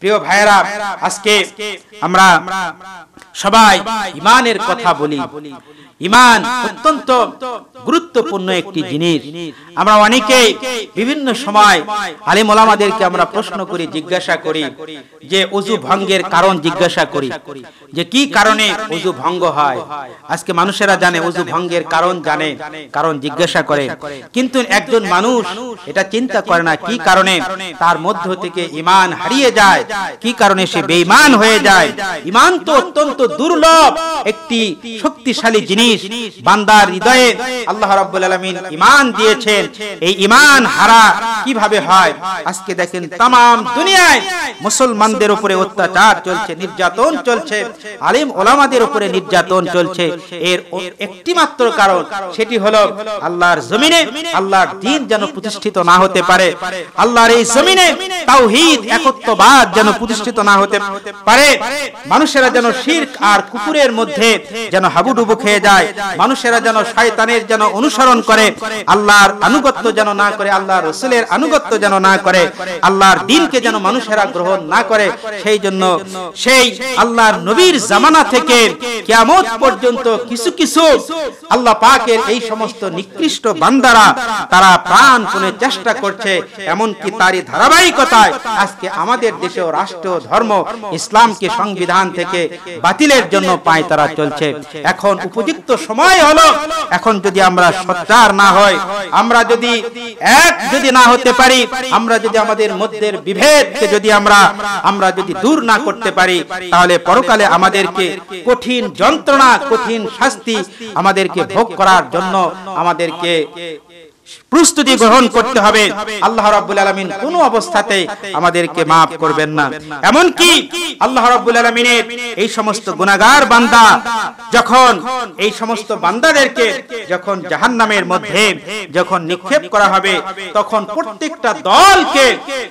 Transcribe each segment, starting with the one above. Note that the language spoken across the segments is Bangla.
प्रिय भाइरा आज के সবাই ইমানের কথা বলি ইমান অত্যন্ত গুরুত্বপূর্ণ একটি জিনিস আমরা অনেকে বিভিন্ন সময় আলিম ওলামাদেরকে আমরা প্রশ্ন করি জিজ্ঞাসা করি যে উজু ভঙ্গের কারণ জিজ্ঞাসা করি যে কি কারণে উজু ভঙ্গ হয় আজকে মানুষেরা জানে উজু ভঙ্গের কারণ জানে কারণ জিজ্ঞাসা করে কিন্তু একজন মানুষ এটা চিন্তা করে না কি কারণে তার মধ্য থেকে ইমান হারিয়ে যায় কি কারণে সে বেঈমান হয়ে যায় ইমান তো অত্যন্ত দুর্লভ একটি শক্তিশালী জিনিস বান্দার হৃদয়ে আল্লাহ রাব্বুল আলামিন ঈমান দিয়েছেন এই ঈমান হারা কিভাবে হয় আজকে দেখেন तमाम দুনিয়ায় মুসলমানদের উপরে অত্যাচার চলছে নির্যাতন চলছে আলেম ওলামাদের উপরে নির্যাতন চলছে এর একটি মাত্র কারণ সেটি হলো আল্লাহর জমিনে আল্লাহর দ্বীন যেন প্রতিষ্ঠিত না হতে পারে আল্লাহর এই জমিনে তাওহীদ একত্ববাদ যেন প্রতিষ্ঠিত না হতে পারে মানুষেরা যেন শির শির্ক আর কুকুরের মধ্যে যেন হাবুডুবু খেয়ে যায় মানুষেরা যেন শয়তানের যেন অনুসরণ করে আল্লাহর আনুগত্য যেন না করে আল্লাহর রসুলের আনুগত্য যেন না করে আল্লাহর দিনকে যেন মানুষেরা গ্রহণ না করে সেই জন্য সেই আল্লাহর নবীর জামানা থেকে কিয়ামত পর্যন্ত কিছু কিছু আল্লাহ পাকের এই সমস্ত নিকৃষ্ট বান্দারা তারা প্রাণ শুনে চেষ্টা করছে এমনকি তারই ধারাবাহিকতায় আজকে আমাদের দেশেও রাষ্ট্র ধর্ম ইসলামকে সংবিধান থেকে বাতিল বাতিলের জন্য পায় তারা চলছে এখন উপযুক্ত সময় হলো এখন যদি আমরা সচ্চার না হয় আমরা যদি এক যদি না হতে পারি আমরা যদি আমাদের মধ্যে বিভেদকে যদি আমরা আমরা যদি দূর না করতে পারি তাহলে পরকালে আমাদেরকে কঠিন যন্ত্রণা কঠিন শাস্তি আমাদেরকে ভোগ করার জন্য আমাদেরকে প্রস্তুতি গ্রহণ করতে হবে আল্লাহ রাব্বুল আলামিন কোন অবস্থাতে আমাদেরকে maaf করবেন না এমন কি আল্লাহ রাব্বুল আলামিনের এই সমস্ত গুনাহগার বান্দা যখন এই সমস্ত বান্দাদেরকে যখন জাহান্নামের মধ্যে যখন নিক্ষেপ করা হবে তখন প্রত্যেকটা দলকে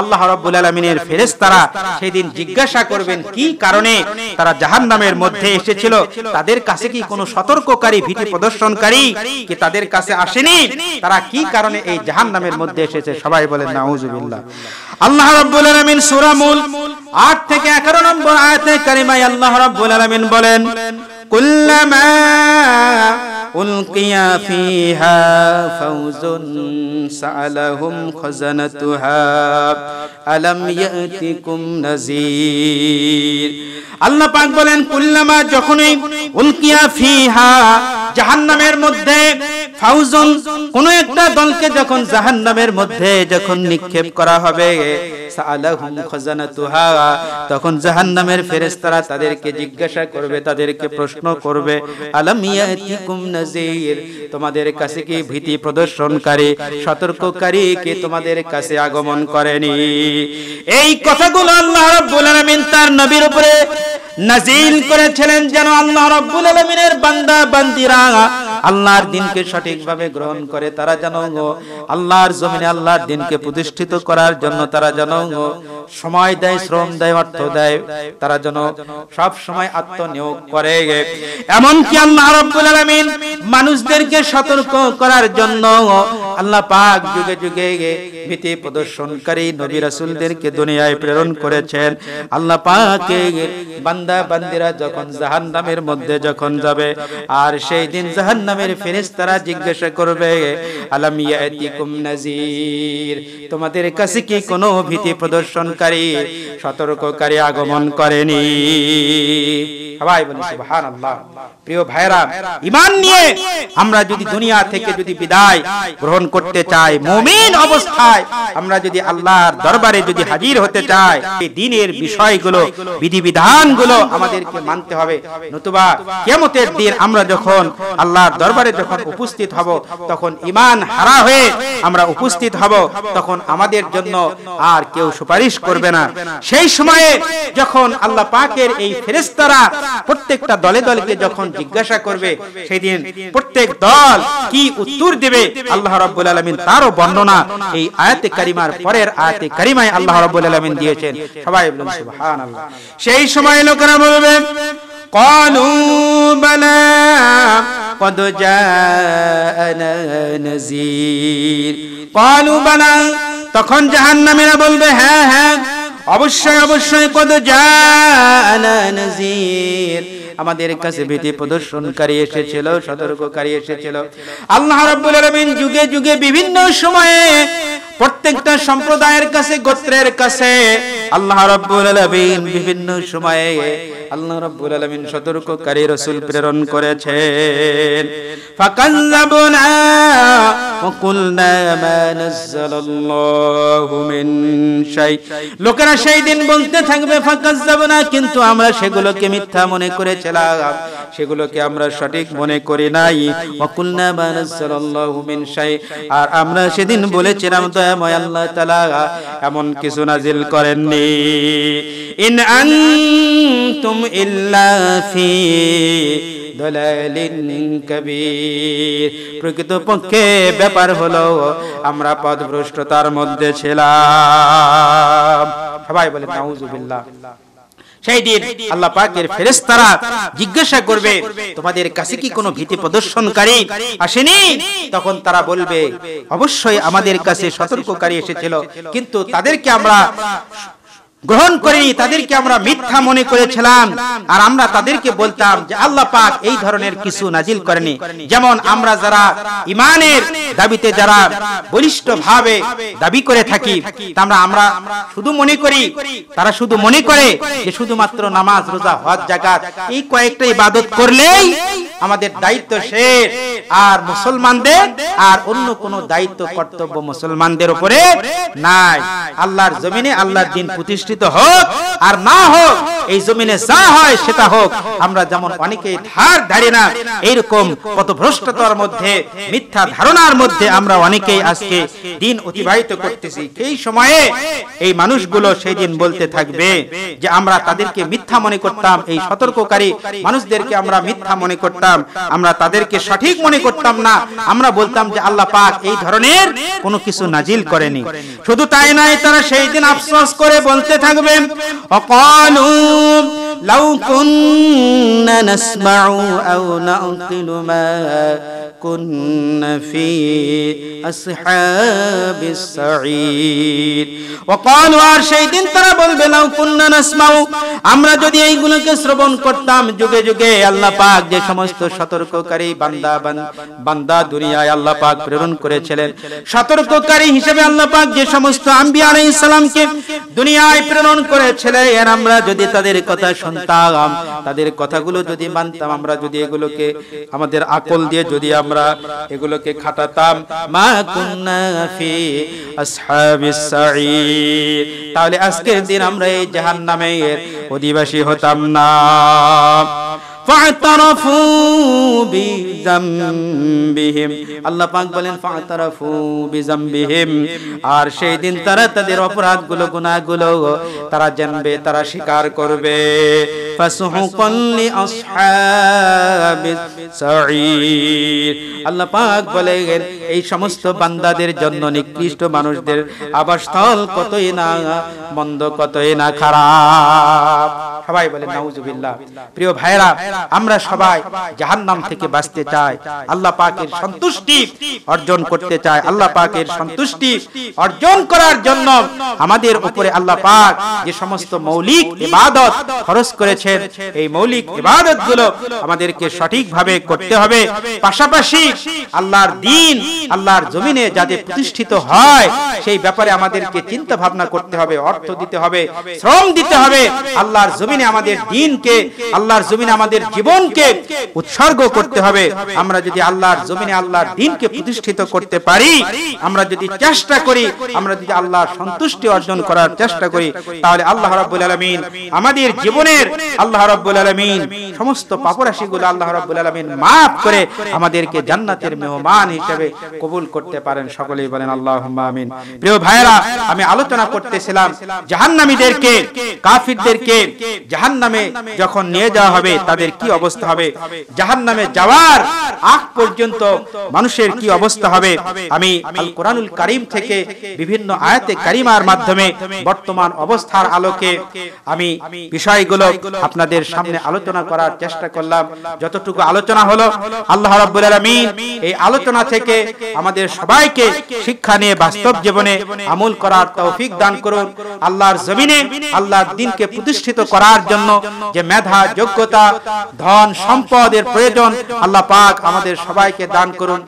আল্লাহ রাব্বুল আলামিনের ফেরেশতারা সেদিন জিজ্ঞাসা করবেন কি কারণে তারা জাহান্নামের মধ্যে এসেছিল তাদের কাছে কি কোনো সতর্ককারী ভীতি প্রদর্শনকারী কি তাদের কাছে আসেনি তারা কি কারণে এই নামের মধ্যে এসেছে সবাই বলেন নাউজুবিল্লাহ আল্লাহ রাব্বুল আলামিন সূরা মূল 8 থেকে 11 নম্বর আয়াতে কারিমায় আল্লাহ রাব্বুল আলামিন বলেন পাক বলেন কুল্লামা যখনই উলকিয়া ফিহা জাহান্নামের মধ্যে ফাউজন কোন একটা দলকে যখন জাহান নামের মধ্যে যখন নিক্ষেপ করা হবে তখন জাহান নামের ফেরেস তারা তাদেরকে জিজ্ঞাসা করবে তাদেরকে প্রশ্ন করবে তোমাদের কাছে কি ভীতি প্রদর্শনকারী সতর্ককারী কে তোমাদের কাছে আগমন করেনি এই কথাগুলো আল্লাহ রাব্বুল আলামিন তার নবীর উপরে নাজিল করেছিলেন যেন আল্লাহ রাব্বুল আলামিনের বান্দা বান্দিরা আল্লাহর দিনকে সঠিকভাবে গ্রহণ করে তারা যেন আল্লাহর জমিনে আল্লাহর দিনকে প্রতিষ্ঠিত করার জন্য তারা যেন সময় দেয় শ্রম দেয় অর্থ দেয় তারা যেন সব সময় আত্মনিয়োগ করে এমন কি আল্লাহ রাব্বুল আলামিন মানুষদেরকে সতর্ক করার জন্য আল্লাহ পাক যুগে যুগে ভীতি প্রদর্শনকারী নবী রাসূলদেরকে দুনিয়ায় প্রেরণ করেছেন আল্লাহ পাকে বান্দা বান্দিরা যখন জাহান্নামের মধ্যে যখন যাবে আর সেই দিন জাহান্নামের ফেরেশতারা জিজ্ঞাসা করবে আলাম ইয়াতিকুম নাযীর তোমাদের কাছে কি কোনো ভীতি প্রদর্শনকারী সতর্ককারী আগমন করেনি সবাই বলি সুবহানাল্লাহ প্রিয় ভাইরা ইমান নিয়ে আমরা যদি দুনিয়া থেকে যদি বিদায় গ্রহণ করতে চাই মুমিন অবস্থায় আমরা যদি আল্লাহর দরবারে যদি হাজির হতে চাই এই দিনের বিষয়গুলো বিধিবিধানগুলো আমাদেরকে মানতে হবে নতুবা কিয়ামতের দিন আমরা যখন আল্লাহর দরবারে যখন উপস্থিত হব তখন ইমান হারা হয়ে আমরা উপস্থিত হব তখন আমাদের জন্য আর কেউ সুপারিশ করবে না সেই সময়ে যখন আল্লাহ পাকের এই ফেরেশতারা প্রত্যেকটা দলে দলকে যখন জিজ্ঞাসা করবে সেদিন প্রত্যেক দল কি উত্তর দেবে আল্লাহ রাব্বুল আলামিন তারও বর্ণনা এই আয়াতে কারিমার পরের আয়াতে কারিমায় আল্লাহ রাব্বুল আলামিন দিয়েছেন সবাই বলুন সুবহানাল্লাহ সেই সময় লোকেরা বলবে قالوا بلى قد جاءنا نذير قالوا بلى তখন জাহান্নামীরা বলবে হ্যাঁ হ্যাঁ অবশ্যই অবশ্যই কদ জানা নজির আমাদের কাছে ভীতি প্রদর্শনকারী এসেছিল সতর্ককারী এসেছিল আল্লাহ রাব্বুল আলামিন যুগে যুগে বিভিন্ন সময়ে প্রত্যেকটা সম্প্রদায়ের কাছে গোত্রের কাছে আল্লাহ রাব্বুল আলামিন বিভিন্ন সময়ে আল্লাহ রাব্বুল আলামিন সতর্ককারী রাসূল প্রেরণ করেছেন ফাকাল্লাবনা وقلنا ما نزل الله من লোকেরা সেই দিন বলতে থাকবে ফাঁকা যাব না কিন্তু আমরা সেগুলোকে মিথ্যা মনে করেছিলাম সেগুলোকে আমরা সঠিক মনে করি নাই ওয়াকুলনা মা নাজালাল্লাহু মিন শাই আর আমরা সেদিন বলেছিলাম দয়াময় আল্লাহ তাআলা এমন কিছু নাজিল করেননি ইন আনতুম ইল্লা ফি দলালিন কবির ব্যাপার হলো আমরা পদভ্রষ্টতার মধ্যে ছিলাম সবাই বলে নাউজুবিল্লাহ সেই দিন আল্লাহ পাকের জিজ্ঞাসা করবে তোমাদের কাছে কি কোনো ভীতি প্রদর্শনকারী আসেনি তখন তারা বলবে অবশ্যই আমাদের কাছে সতর্ককারী এসেছিল কিন্তু তাদেরকে আমরা গ্রহণ করিনি তাদেরকে আমরা মিথ্যা মনে করেছিলাম আর আমরা তাদেরকে বলতাম যে আল্লাহ পাক এই ধরনের কিছু নাজিল করেনি যেমন আমরা যারা ইমানের দাবিতে যারা বলিষ্ঠ ভাবে দাবি করে থাকি আমরা আমরা শুধু মনে করি তারা শুধু মনে করে যে শুধুমাত্র নামাজ রোজা হজ জাকাত এই কয়েকটা ইবাদত করলেই আমাদের দায়িত্ব শেষ আর মুসলমানদের আর অন্য কোনো দায়িত্ব কর্তব্য মুসলমানদের উপরে নাই আল্লাহর জমিনে আল্লাহর দিন প্রতিষ্ঠিত প্রতিষ্ঠিত হোক আর না হোক এই জমিনে যা হয় সেটা হোক আমরা যেমন অনেকে ধার ধারে না এইরকম কত ভ্রষ্টতার মধ্যে মিথ্যা ধারণার মধ্যে আমরা অনেকেই আজকে দিন অতিবাহিত করতেছি সেই সময়ে এই মানুষগুলো সেই দিন বলতে থাকবে যে আমরা তাদেরকে মিথ্যা মনে করতাম এই সতর্ককারী মানুষদেরকে আমরা মিথ্যা মনে করতাম আমরা তাদেরকে সঠিক মনে করতাম না আমরা বলতাম যে আল্লাহ পাক এই ধরনের কোনো কিছু নাজিল করেনি শুধু তাই নয় তারা সেই দিন আফসোস করে বলতে থাকবেন অকালু লাউ কুন্না নাসমাউ আও নাকিলু মা كنا في أصحاب السعير وقالوا আর সেই দিন তারা বলবে লাউ কুন্না নাসমাউ আমরা যদি এইগুলোকে শ্রবণ করতাম যুগে যুগে আল্লাহ পাক যে সমস্ত সতর্ককারী বান্দা বান্দা দুনিয়ায় আল্লাহ পাক প্রেরণ করেছিলেন সতর্ককারী হিসেবে আল্লাহ পাক যে সমস্ত আম্বিয়া আলাইহিস সালামকে দুনিয়ায় প্রেরণ এর আমরা যদি তাদের কথা শুনতাম তাদের কথাগুলো যদি মানতাম আমরা যদি এগুলোকে আমাদের আকল দিয়ে যদি আমরা এগুলোকে খাটাতাম মা কুন্না ফি আসহাবিস সাঈদ তাহলে আজকের দিন আমরা এই জাহান্নামের অধিবাসী হতাম না আর সেই দিন তারা তাদের অপরাধ গুলো গুনা গুলো তারা জানবে তারা স্বীকার করবে ফাসহুকাল লি আল্লাহ পাক বলেন এই সমস্ত বান্দাদের জন্য নিকৃষ্ট মানুষদের আবাসস্থল কতই না বন্ধ কতই না খারাপ সবাই বলে নাউজুবিল্লাহ প্রিয় ভাইরা আমরা সবাই জাহান্নাম থেকে বাঁচতে চাই আল্লাহ পাকের সন্তুষ্টি অর্জন করতে চাই আল্লাহ পাকের সন্তুষ্টি অর্জন করার জন্য আমাদের উপরে আল্লাহ পাক যে সমস্ত মৌলিক ইবাদত খরচ করেছেন এই মৌলিক ইবাদতগুলো আমাদেরকে সঠিকভাবে করতে হবে পাশাপাশি আল্লাহর দিন আল্লাহর জমিনে যাতে প্রতিষ্ঠিত হয় সেই ব্যাপারে আমাদেরকে চিন্তা ভাবনা করতে হবে অর্থ দিতে হবে শ্রম দিতে হবে আল্লাহর জমিন জমিনে আমাদের দিনকে আল্লাহর জমিনে আমাদের জীবনকে উৎসর্গ করতে হবে আমরা যদি আল্লাহর জমিনে আল্লাহর দিনকে প্রতিষ্ঠিত করতে পারি আমরা যদি চেষ্টা করি আমরা যদি আল্লাহর সন্তুষ্টি অর্জন করার চেষ্টা করি তাহলে আল্লাহ রাব্বুল আলামিন আমাদের জীবনের আল্লাহ রাব্বুল আলামিন সমস্ত পাপরাশিগুলো আল্লাহ রাব্বুল আলামিন maaf করে আমাদেরকে জান্নাতের মেহমান হিসেবে কবুল করতে পারেন সকলেই বলেন আল্লাহুম্মা আমিন প্রিয় ভাইরা আমি আলোচনা করতেছিলাম জাহান্নামীদেরকে কাফিরদেরকে জাহান নামে যখন নিয়ে যাওয়া হবে তাদের কি অবস্থা হবে জাহান নামে যাওয়ার আগ পর্যন্ত মানুষের কি অবস্থা হবে আমি কোরআনুল করিম থেকে বিভিন্ন আয়াতে কারিমার মাধ্যমে বর্তমান অবস্থার আলোকে আমি বিষয়গুলো আপনাদের সামনে আলোচনা করার চেষ্টা করলাম যতটুকু আলোচনা হলো আল্লাহ রাব্বুল আলামিন এই আলোচনা থেকে আমাদের সবাইকে শিক্ষা নিয়ে বাস্তব জীবনে আমল করার তৌফিক দান করুন আল্লাহর জমিনে আল্লাহর দিনকে প্রতিষ্ঠিত করার তার জন্য যে মেধা যোগ্যতা ধন সম্পদের প্রয়োজন আল্লাহ পাক আমাদের সবাইকে দান করুন